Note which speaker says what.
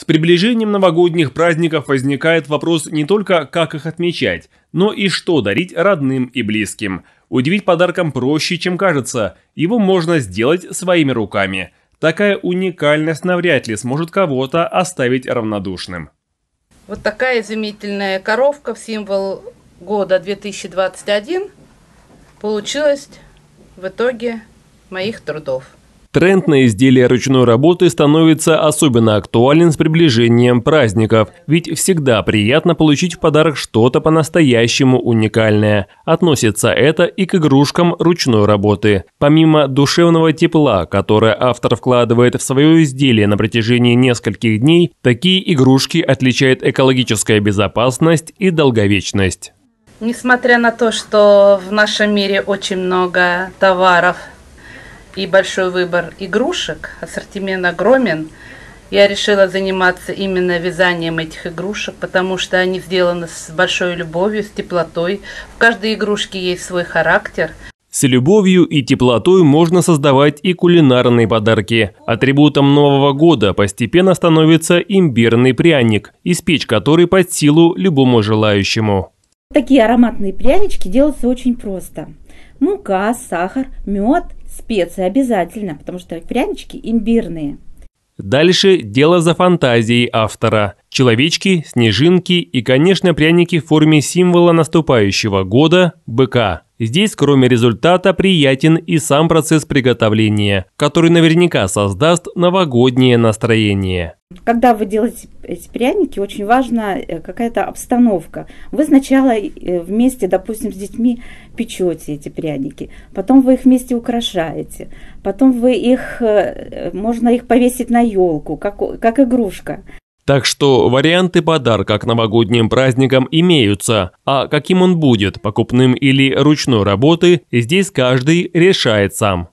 Speaker 1: С приближением новогодних праздников возникает вопрос не только как их отмечать, но и что дарить родным и близким. Удивить подарком проще, чем кажется, его можно сделать своими руками. Такая уникальность навряд ли сможет кого-то оставить равнодушным.
Speaker 2: Вот такая изумительная коровка в символ года 2021 получилась в итоге моих трудов.
Speaker 1: Тренд на изделия ручной работы становится особенно актуален с приближением праздников, ведь всегда приятно получить в подарок что-то по-настоящему уникальное. Относится это и к игрушкам ручной работы. Помимо душевного тепла, которое автор вкладывает в свое изделие на протяжении нескольких дней, такие игрушки отличают экологическая безопасность и долговечность.
Speaker 2: Несмотря на то, что в нашем мире очень много товаров – и большой выбор игрушек, ассортимент огромен. Я решила заниматься именно вязанием этих игрушек, потому что они сделаны с большой любовью, с теплотой. В каждой игрушке есть свой характер.
Speaker 1: С любовью и теплотой можно создавать и кулинарные подарки. Атрибутом Нового года постепенно становится имбирный пряник, испечь который под силу любому желающему.
Speaker 3: Такие ароматные прянички делаются очень просто. Мука, сахар, мед, специи обязательно, потому что прянички имбирные.
Speaker 1: Дальше дело за фантазией автора. Человечки, снежинки и, конечно, пряники в форме символа наступающего года – быка. Здесь, кроме результата, приятен и сам процесс приготовления, который наверняка создаст новогоднее настроение.
Speaker 3: Когда вы делаете эти пряники, очень важна э, какая-то обстановка. Вы сначала э, вместе, допустим, с детьми печете эти пряники, потом вы их вместе украшаете, потом вы их, э, можно их повесить на елку, как, как игрушка.
Speaker 1: Так что варианты подарка к новогодним праздникам имеются, а каким он будет, покупным или ручной работы, здесь каждый решает сам.